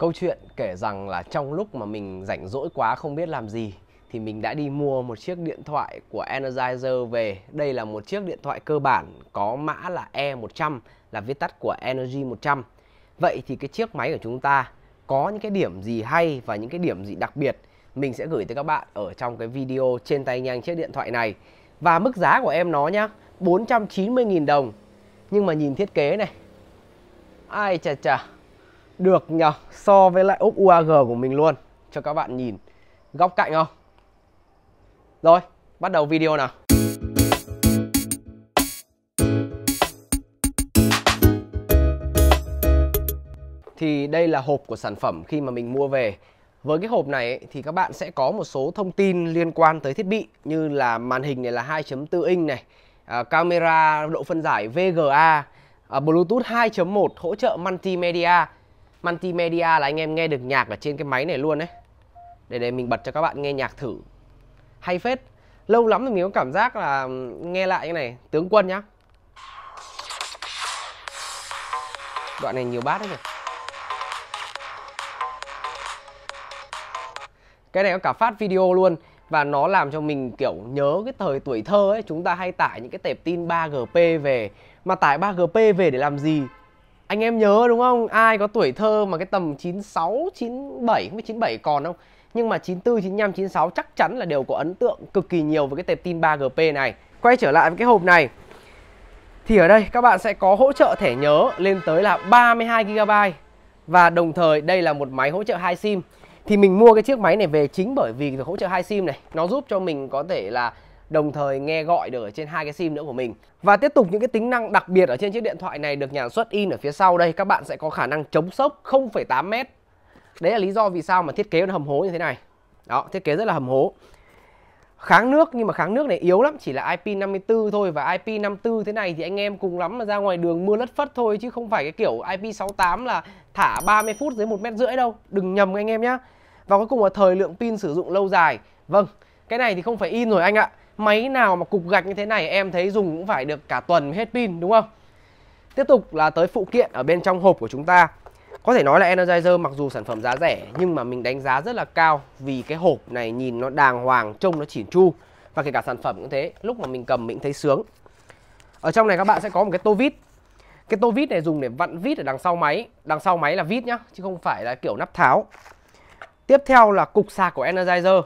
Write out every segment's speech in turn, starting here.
Câu chuyện kể rằng là trong lúc mà mình rảnh rỗi quá không biết làm gì thì mình đã đi mua một chiếc điện thoại của Energizer về. Đây là một chiếc điện thoại cơ bản có mã là E100 là viết tắt của Energy 100. Vậy thì cái chiếc máy của chúng ta có những cái điểm gì hay và những cái điểm gì đặc biệt mình sẽ gửi tới các bạn ở trong cái video trên tay nhanh chiếc điện thoại này. Và mức giá của em nó nhá, 490.000 đồng. Nhưng mà nhìn thiết kế này. Ai chà chà, được nhờ so với lại ốp UAG của mình luôn cho các bạn nhìn góc cạnh không rồi bắt đầu video nào thì đây là hộp của sản phẩm khi mà mình mua về với cái hộp này ấy, thì các bạn sẽ có một số thông tin liên quan tới thiết bị như là màn hình này là 2.4 inch này, à, camera độ phân giải VGA, à, Bluetooth 2.1 hỗ trợ multimedia multimedia là anh em nghe được nhạc ở trên cái máy này luôn đấy để để mình bật cho các bạn nghe nhạc thử hay phết lâu lắm rồi mình có cảm giác là ừ, nghe lại cái này tướng quân nhá đoạn này nhiều bát đấy nhỉ cái này có cả phát video luôn và nó làm cho mình kiểu nhớ cái thời tuổi thơ ấy chúng ta hay tải những cái tệp tin 3GP về mà tải 3GP về để làm gì anh em nhớ đúng không ai có tuổi thơ mà cái tầm 96 97 với biết 97 còn không nhưng mà 94 95 96 chắc chắn là đều có ấn tượng cực kỳ nhiều với cái tệp tin 3GP này quay trở lại với cái hộp này thì ở đây các bạn sẽ có hỗ trợ thẻ nhớ lên tới là 32 GB và đồng thời đây là một máy hỗ trợ hai sim thì mình mua cái chiếc máy này về chính bởi vì hỗ trợ hai sim này nó giúp cho mình có thể là đồng thời nghe gọi được ở trên hai cái sim nữa của mình. Và tiếp tục những cái tính năng đặc biệt ở trên chiếc điện thoại này được nhà xuất in ở phía sau đây, các bạn sẽ có khả năng chống sốc 08 mét Đấy là lý do vì sao mà thiết kế nó hầm hố như thế này. Đó, thiết kế rất là hầm hố. Kháng nước nhưng mà kháng nước này yếu lắm, chỉ là IP54 thôi và IP54 thế này thì anh em cùng lắm là ra ngoài đường mưa lất phất thôi chứ không phải cái kiểu IP68 là thả 30 phút dưới một mét rưỡi đâu. Đừng nhầm anh em nhé. Và cuối cùng là thời lượng pin sử dụng lâu dài. Vâng, cái này thì không phải in rồi anh ạ máy nào mà cục gạch như thế này em thấy dùng cũng phải được cả tuần hết pin đúng không tiếp tục là tới phụ kiện ở bên trong hộp của chúng ta có thể nói là Energizer mặc dù sản phẩm giá rẻ nhưng mà mình đánh giá rất là cao vì cái hộp này nhìn nó đàng hoàng, trông nó chỉn chu và kể cả sản phẩm cũng thế, lúc mà mình cầm mình thấy sướng. Ở trong này các bạn sẽ có một cái tô vít. Cái tô vít này dùng để vặn vít ở đằng sau máy, đằng sau máy là vít nhá, chứ không phải là kiểu nắp tháo. Tiếp theo là cục sạc của Energizer.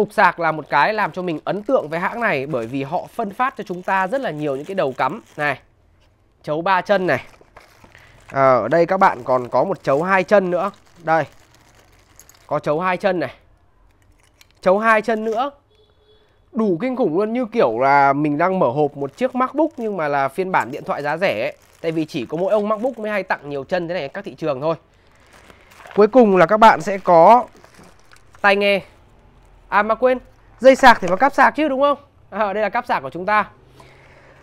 Cục sạc là một cái làm cho mình ấn tượng với hãng này bởi vì họ phân phát cho chúng ta rất là nhiều những cái đầu cắm này. Chấu ba chân này. À, ở đây các bạn còn có một chấu hai chân nữa. Đây. Có chấu hai chân này. Chấu hai chân nữa. Đủ kinh khủng luôn như kiểu là mình đang mở hộp một chiếc MacBook nhưng mà là phiên bản điện thoại giá rẻ ấy. Tại vì chỉ có mỗi ông MacBook mới hay tặng nhiều chân thế này các thị trường thôi. Cuối cùng là các bạn sẽ có tai nghe à mà quên dây sạc thì vào cáp sạc chứ đúng không à, đây là cáp sạc của chúng ta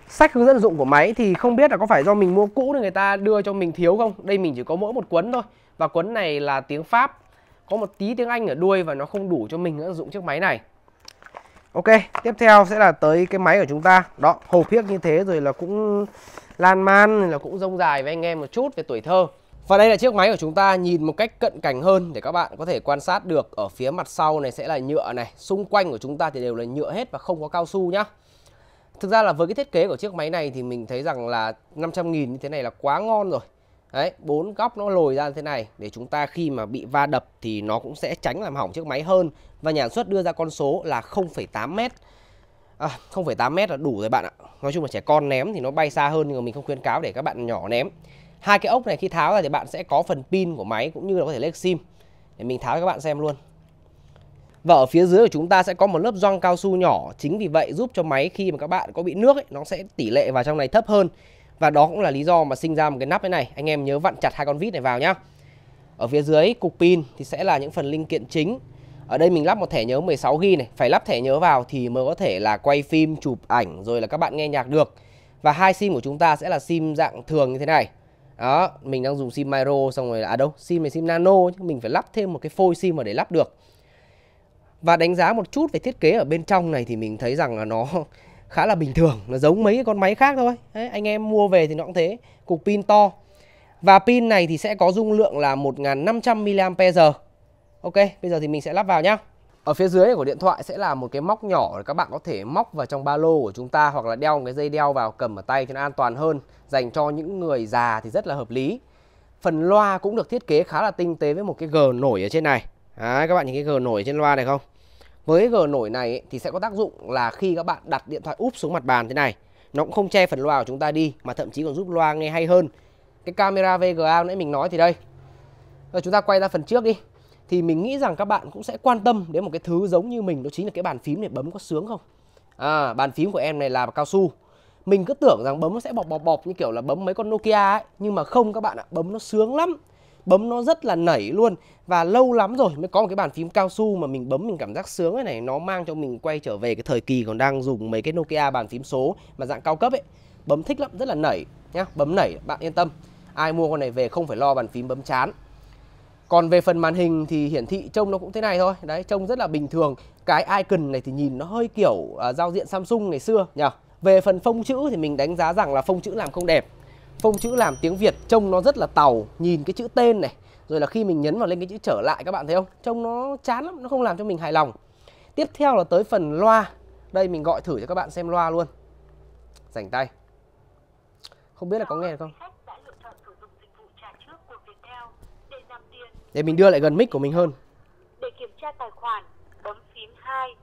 sách hướng dẫn dụng của máy thì không biết là có phải do mình mua cũ nên người ta đưa cho mình thiếu không đây mình chỉ có mỗi một cuốn thôi và cuốn này là tiếng pháp có một tí tiếng anh ở đuôi và nó không đủ cho mình nữa dụng chiếc máy này ok tiếp theo sẽ là tới cái máy của chúng ta đó hồ hiếc như thế rồi là cũng lan man là cũng rông dài với anh em một chút về tuổi thơ và đây là chiếc máy của chúng ta nhìn một cách cận cảnh hơn để các bạn có thể quan sát được ở phía mặt sau này sẽ là nhựa này, xung quanh của chúng ta thì đều là nhựa hết và không có cao su nhá. Thực ra là với cái thiết kế của chiếc máy này thì mình thấy rằng là 500 nghìn như thế này là quá ngon rồi. Đấy, bốn góc nó lồi ra như thế này để chúng ta khi mà bị va đập thì nó cũng sẽ tránh làm hỏng chiếc máy hơn và nhà sản xuất đưa ra con số là 0,8 m. À, 0,8 m là đủ rồi bạn ạ. Nói chung là trẻ con ném thì nó bay xa hơn nhưng mà mình không khuyến cáo để các bạn nhỏ ném hai cái ốc này khi tháo ra thì bạn sẽ có phần pin của máy cũng như là có thể lấy sim để mình tháo cho các bạn xem luôn và ở phía dưới của chúng ta sẽ có một lớp gioăng cao su nhỏ chính vì vậy giúp cho máy khi mà các bạn có bị nước ấy, nó sẽ tỷ lệ vào trong này thấp hơn và đó cũng là lý do mà sinh ra một cái nắp thế này anh em nhớ vặn chặt hai con vít này vào nhá ở phía dưới cục pin thì sẽ là những phần linh kiện chính ở đây mình lắp một thẻ nhớ 16 g này phải lắp thẻ nhớ vào thì mới có thể là quay phim chụp ảnh rồi là các bạn nghe nhạc được và hai sim của chúng ta sẽ là sim dạng thường như thế này đó mình đang dùng sim micro xong rồi à đâu sim này sim nano chứ mình phải lắp thêm một cái phôi sim vào để lắp được và đánh giá một chút về thiết kế ở bên trong này thì mình thấy rằng là nó khá là bình thường nó giống mấy cái con máy khác thôi Đấy, anh em mua về thì nó cũng thế cục pin to và pin này thì sẽ có dung lượng là 1.500 mAh Ok bây giờ thì mình sẽ lắp vào nhá ở phía dưới của điện thoại sẽ là một cái móc nhỏ để các bạn có thể móc vào trong ba lô của chúng ta hoặc là đeo một cái dây đeo vào cầm ở tay cho nó an toàn hơn dành cho những người già thì rất là hợp lý phần loa cũng được thiết kế khá là tinh tế với một cái gờ nổi ở trên này Đấy, các bạn nhìn cái gờ nổi trên loa này không với gờ nổi này ấy, thì sẽ có tác dụng là khi các bạn đặt điện thoại úp xuống mặt bàn thế này nó cũng không che phần loa của chúng ta đi mà thậm chí còn giúp loa nghe hay hơn cái camera VGA nãy mình nói thì đây rồi chúng ta quay ra phần trước đi thì mình nghĩ rằng các bạn cũng sẽ quan tâm đến một cái thứ giống như mình đó chính là cái bàn phím này bấm có sướng không à, bàn phím của em này là cao su mình cứ tưởng rằng bấm nó sẽ bọc bọc bọc như kiểu là bấm mấy con Nokia ấy nhưng mà không các bạn ạ bấm nó sướng lắm bấm nó rất là nảy luôn và lâu lắm rồi mới có một cái bàn phím cao su mà mình bấm mình cảm giác sướng cái này nó mang cho mình quay trở về cái thời kỳ còn đang dùng mấy cái Nokia bàn phím số mà dạng cao cấp ấy bấm thích lắm rất là nảy nhá bấm nảy bạn yên tâm ai mua con này về không phải lo bàn phím bấm chán còn về phần màn hình thì hiển thị trông nó cũng thế này thôi đấy trông rất là bình thường cái icon này thì nhìn nó hơi kiểu uh, giao diện Samsung ngày xưa nhỉ về phần phông chữ thì mình đánh giá rằng là phông chữ làm không đẹp phông chữ làm tiếng Việt trông nó rất là tàu nhìn cái chữ tên này rồi là khi mình nhấn vào lên cái chữ trở lại các bạn thấy không trông nó chán lắm nó không làm cho mình hài lòng tiếp theo là tới phần loa đây mình gọi thử cho các bạn xem loa luôn rảnh tay không biết là có nghe được không để mình đưa lại gần mic của mình hơn. Để kiểm tra tài khoản, bấm phím 2.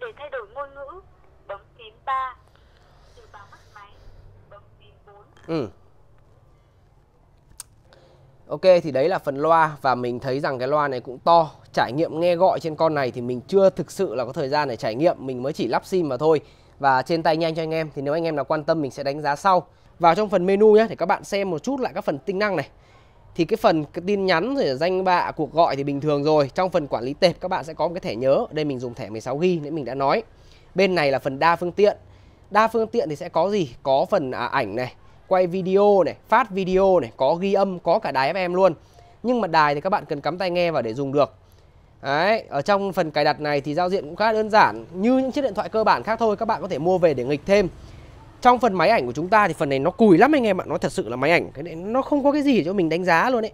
Để thay đổi ngôn ngữ, bấm phím 3. Từ báo mất máy, bấm phím 4. Ừ. Ok thì đấy là phần loa và mình thấy rằng cái loa này cũng to Trải nghiệm nghe gọi trên con này thì mình chưa thực sự là có thời gian để trải nghiệm Mình mới chỉ lắp sim mà thôi Và trên tay nhanh cho anh em thì nếu anh em nào quan tâm mình sẽ đánh giá sau Vào trong phần menu nhé để các bạn xem một chút lại các phần tính năng này thì cái phần cái tin nhắn rồi danh bạ cuộc gọi thì bình thường rồi trong phần quản lý tệp các bạn sẽ có một cái thẻ nhớ đây mình dùng thẻ 16 g nên mình đã nói bên này là phần đa phương tiện đa phương tiện thì sẽ có gì có phần à, ảnh này quay video này phát video này có ghi âm có cả đài fm luôn nhưng mà đài thì các bạn cần cắm tai nghe vào để dùng được Đấy, ở trong phần cài đặt này thì giao diện cũng khá đơn giản như những chiếc điện thoại cơ bản khác thôi các bạn có thể mua về để nghịch thêm trong phần máy ảnh của chúng ta thì phần này nó cùi lắm anh em ạ nó thật sự là máy ảnh cái này nó không có cái gì cho mình đánh giá luôn ấy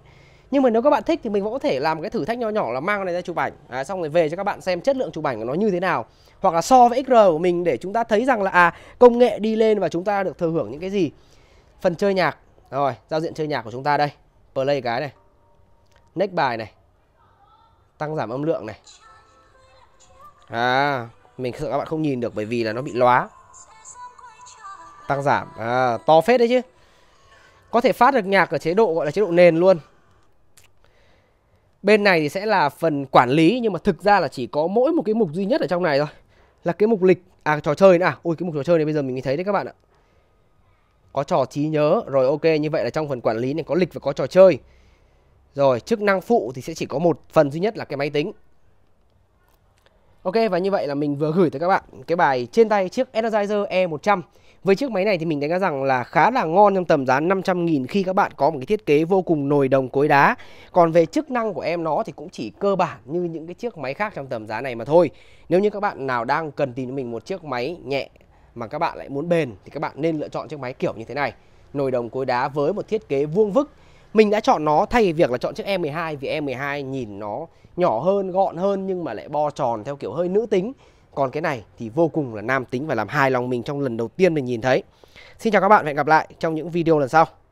nhưng mà nếu các bạn thích thì mình vẫn có thể làm cái thử thách nho nhỏ là mang cái này ra chụp ảnh à, xong rồi về cho các bạn xem chất lượng chụp ảnh của nó như thế nào hoặc là so với XR của mình để chúng ta thấy rằng là à công nghệ đi lên và chúng ta được thừa hưởng những cái gì phần chơi nhạc rồi giao diện chơi nhạc của chúng ta đây play cái này next bài này tăng giảm âm lượng này à mình sợ các bạn không nhìn được bởi vì là nó bị lóa Tăng giảm à, To phết đấy chứ Có thể phát được nhạc ở chế độ gọi là chế độ nền luôn Bên này thì sẽ là phần quản lý Nhưng mà thực ra là chỉ có mỗi một cái mục duy nhất ở trong này thôi Là cái mục lịch À trò chơi nữa à Ôi cái mục trò chơi này bây giờ mình thấy đấy các bạn ạ Có trò trí nhớ Rồi ok như vậy là trong phần quản lý này có lịch và có trò chơi Rồi chức năng phụ thì sẽ chỉ có một phần duy nhất là cái máy tính Ok và như vậy là mình vừa gửi tới các bạn cái bài trên tay chiếc Energizer E100 với chiếc máy này thì mình đánh giá rằng là khá là ngon trong tầm giá 500 nghìn khi các bạn có một cái thiết kế vô cùng nồi đồng cối đá. Còn về chức năng của em nó thì cũng chỉ cơ bản như những cái chiếc máy khác trong tầm giá này mà thôi. Nếu như các bạn nào đang cần tìm cho mình một chiếc máy nhẹ mà các bạn lại muốn bền thì các bạn nên lựa chọn chiếc máy kiểu như thế này. Nồi đồng cối đá với một thiết kế vuông vức mình đã chọn nó thay vì việc là chọn chiếc E12 vì E12 nhìn nó nhỏ hơn, gọn hơn nhưng mà lại bo tròn theo kiểu hơi nữ tính còn cái này thì vô cùng là nam tính và làm hài lòng mình trong lần đầu tiên mình nhìn thấy. Xin chào các bạn và hẹn gặp lại trong những video lần sau.